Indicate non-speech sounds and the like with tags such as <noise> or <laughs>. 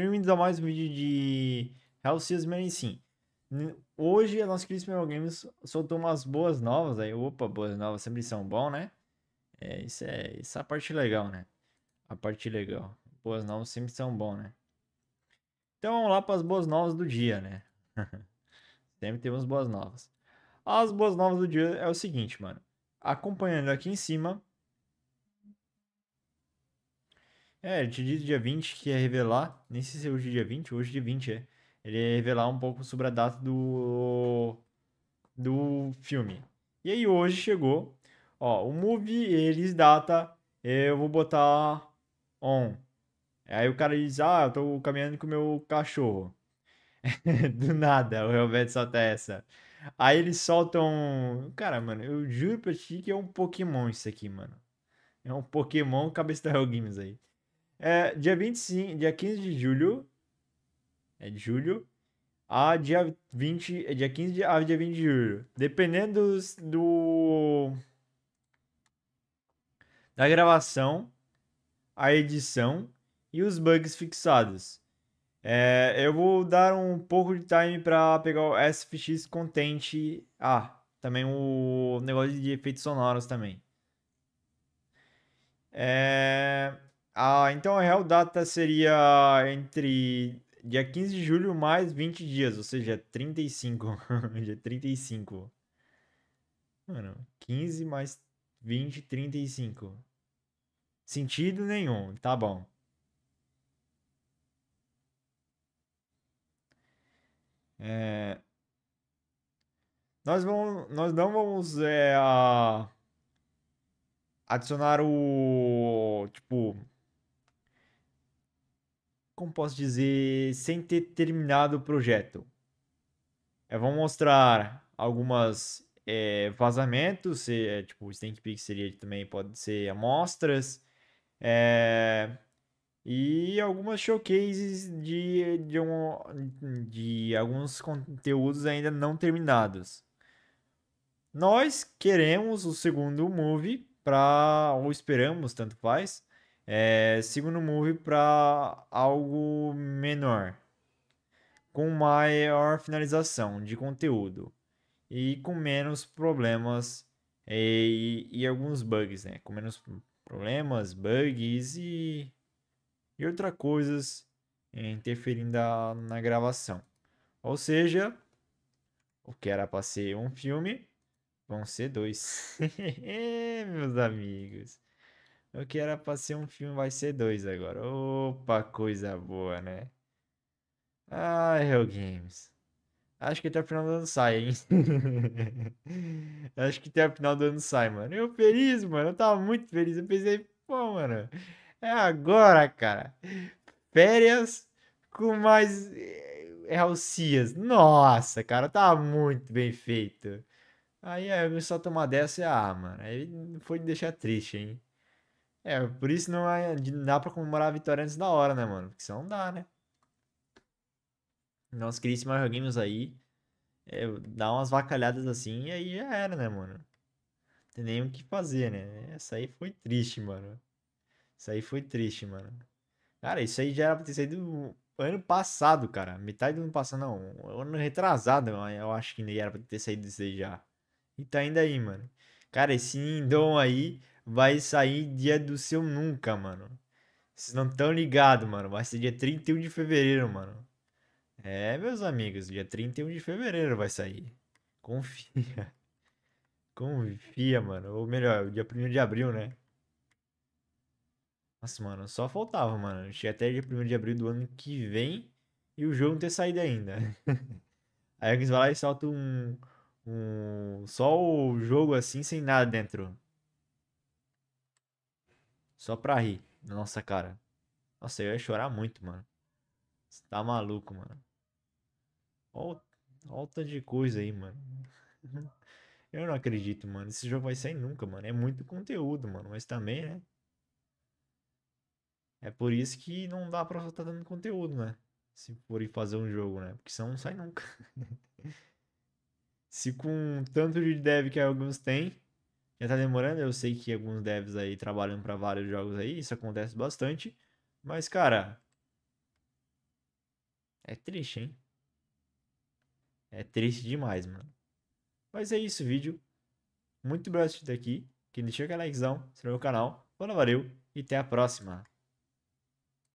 Bem-vindos a mais um vídeo de Halcy's Medicine. Hoje a nossa querida Games soltou umas boas novas aí. Opa, boas novas sempre são bom, né? É, isso é essa é a parte legal, né? A parte legal. Boas novas sempre são bom, né? Então vamos lá para as boas novas do dia, né? <laughs> sempre temos boas novas. As boas novas do dia é o seguinte, mano. Acompanhando aqui em cima, É, ele te diz dia 20 que ia revelar, nem sei se é hoje dia 20, hoje dia 20 é. Ele ia revelar um pouco sobre a data do do filme. E aí hoje chegou, ó, o movie eles data, eu vou botar on. Aí o cara diz: "Ah, eu tô caminhando com o meu cachorro". <laughs> do nada, o Helvet solta essa. Aí eles soltam. Cara, mano, eu juro pra ti que é um Pokémon isso aqui, mano. É um Pokémon cabeça da Hell Games aí. É, dia 25, dia 15 de julho, é de julho, a dia 20, é dia 15 de, a dia 20 de julho. Dependendo dos, do da gravação, a edição e os bugs fixados. É, eu vou dar um pouco de time para pegar o SFX Content. Ah, também o negócio de efeitos sonoros também. É... Ah, então a real data seria entre dia 15 de julho mais 20 dias, ou seja, 35. <laughs> dia 35. Mano, 15 mais 20, 35. Sentido nenhum, tá bom. É... Nós, vamos, nós não vamos é, a... adicionar o. Tipo, como posso dizer, sem ter terminado o projeto. É, vão mostrar algumas é, vazamentos, é, tipo, o sneak peek seria também, pode ser amostras, é, e algumas showcases de, de, um, de alguns conteúdos ainda não terminados. Nós queremos o segundo movie, pra, ou esperamos, tanto faz, é, segundo move para algo menor, com maior finalização de conteúdo e com menos problemas e, é, e, e alguns bugs, né? Com menos problemas, bugs e, e outras coisas é, interferindo a, na gravação. Ou seja, o que era para ser um filme vão ser dois, <laughs> é, meus amigos. O que era pra ser um filme vai ser dois agora. Opa, coisa boa, né? Ah, Hell Games. Acho que até o final do ano sai, hein? <laughs> Acho que até o final do ano sai, mano. Eu feliz, mano. Eu tava muito feliz. Eu pensei, pô, mano, é agora, cara. Férias com mais Alcias. Eh, Nossa, cara, tá muito bem feito. Aí eu só tomar dessa e ah, mano. Aí foi me deixar triste, hein? É, por isso não é, dá pra comemorar a vitória antes da hora, né, mano? Porque senão não dá, né? Nós queríssimo Mario Games aí. É, dá umas vacalhadas assim e aí já era, né, mano? Não tem nem o que fazer, né? Essa aí foi triste, mano. Isso aí foi triste, mano. Cara, isso aí já era pra ter saído ano passado, cara. Metade do ano passado, não. Ano retrasado, eu acho que ainda era pra ter saído isso aí já. E tá ainda aí, mano. Cara, esse Indom aí vai sair dia do seu nunca, mano. Vocês não estão ligados, mano. Vai ser dia 31 de fevereiro, mano. É, meus amigos, dia 31 de fevereiro vai sair. Confia. Confia, mano. Ou melhor, dia 1 de abril, né? Nossa, mano, só faltava, mano. Cheguei até dia 1 de abril do ano que vem e o jogo não ter saído ainda. <laughs> Aí eles vão lá e soltam um, um. Só o jogo assim, sem nada dentro. Só pra rir na nossa cara. Nossa, eu ia chorar muito, mano. Você tá maluco, mano. Olha o tanto de coisa aí, mano. <laughs> Eu não acredito, mano. Esse jogo vai sair nunca, mano. É muito conteúdo, mano. Mas também, né? É por isso que não dá pra só tá dando conteúdo, né? Se for ir fazer um jogo, né? Porque senão não sai nunca. <laughs> Se com tanto de dev que alguns têm, já tá demorando. Eu sei que alguns devs aí trabalham para vários jogos aí, isso acontece bastante. Mas, cara. É triste, hein? É triste demais, mano. Mas é isso, vídeo. Muito obrigado por assistir aqui. Quem deixou aquele likezão, se no meu canal. Valeu, valeu e até a próxima.